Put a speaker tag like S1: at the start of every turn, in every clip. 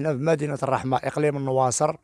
S1: احنا في مدينه الرحمه اقليم النواصر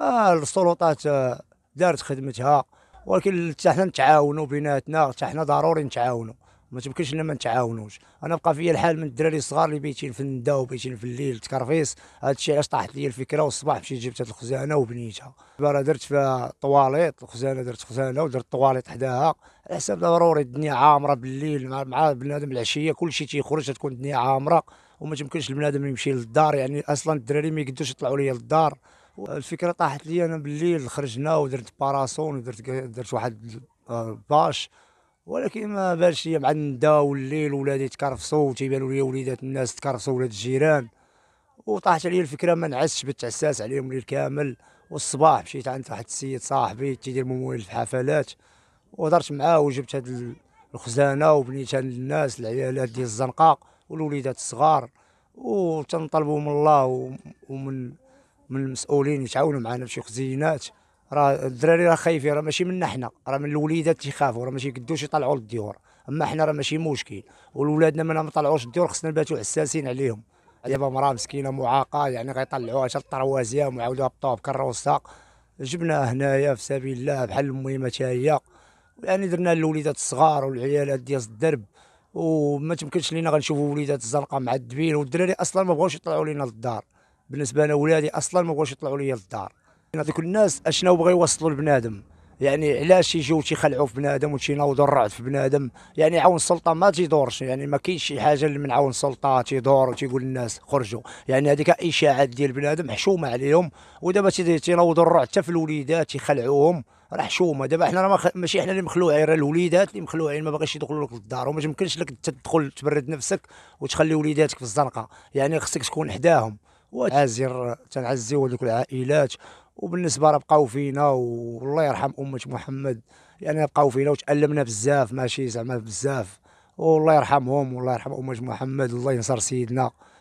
S1: ما السلطات آه، دارت خدمتها ولكن حتى حنا نتعاونوا بيناتنا حتى حنا ضروري نتعاونوا ما تمكنش لنا ما نتعاونوش انا بقى فيا الحال من الدراري الصغار اللي بيتين في الندا وبيتين في الليل تكرفيس هادشي علاش طاحت لي الفكره والصباح مشيت جبت هاد الخزانه وبنيتها دابا درت فيها طواليط الخزانه درت خزانه ودرت طواليط حداها على حساب ضروري الدنيا عامره بالليل مع, مع بنادم العشيه كلشي تيخرج تكون الدنيا عامره وما تمكنش البنادم يمشي للدار يعني اصلا الدراري ما يقدوش يطلعوا ليا للدار الفكره طاحت لي انا بالليل خرجنا ودرت باراسون ودرت درت واحد آه، باش ولكن ما بالش مع النداو والليل ولادي تكرفصوا تيبانوا لي وليدات الناس تكرفصوا ولاد الجيران وطاحت عليا الفكره ما نعسش بالتعساس عليهم الليل كامل والصباح مشيت عند واحد السيد صاحبي تيدير ممول في حفلات وهضرت معاه وجبت هاد الخزانه وبنيتها للناس العيالات ديال الزنقه والوليدات الصغار وتنطلبوا من الله ومن من المسؤولين يتعاونوا معنا بشي خزينات راه الدراري راه خايفين راه ماشي منا حنا راه من الوليدات تيخافوا راه ماشي يقدوش يطلعوا للديور اما حنا راه ماشي مشكل ولولادنا ما طلعوش الديور خصنا نباتوا حساسين عليهم دابا مراه مسكينه معاقه يعني غيطلعوها حتى الطروازيه وعاودوها بالطوب كروسه جبناها هنايا في سبيل الله بحال المهمه حتى هي يعني درنا للوليدات الصغار والعيالات ديال الدرب وما تمكنش لينا غنشوفوا وليدات الزنقه معذبين والدراري اصلا ما بغاوش يطلعوا لينا للدار بالنسبه انا ولادي اصلا ما بغاوش يطلعوا ليا للدار يعني هذوك الناس اشنو بغى يوصلوا لبنادم يعني علاش يجيو تيخلعوا في بنادم وتيناوضوا الرعد في بنادم يعني عون السلطه ما تيدورش يعني ما كاينش شي حاجه اللي من عون السلطه تيدور وتيقول للناس خرجوا يعني هذيك اشاعات ديال بنادم حشومه عليهم ودابا تيناوضوا الرعد حتى في الوليدات يخلعوهم راه حشومه دابا حنا راه ماشي حنا اللي مخلوعين راه الوليدات اللي مخلوعين ما باغيش يدخلوا لك للدار وما يمكنش لك تدخل تبرد نفسك وتخلي وليداتك في الزنقه يعني خصك تكون حداهم وعازر تنعزيو هذوك العائلات وبالنسبه راه بقاو فينا والله يرحم امه محمد يعني بقاو فينا وتالمنا بزاف ماشي زعما بزاف والله يرحمهم والله يرحم امه محمد الله ينصر سيدنا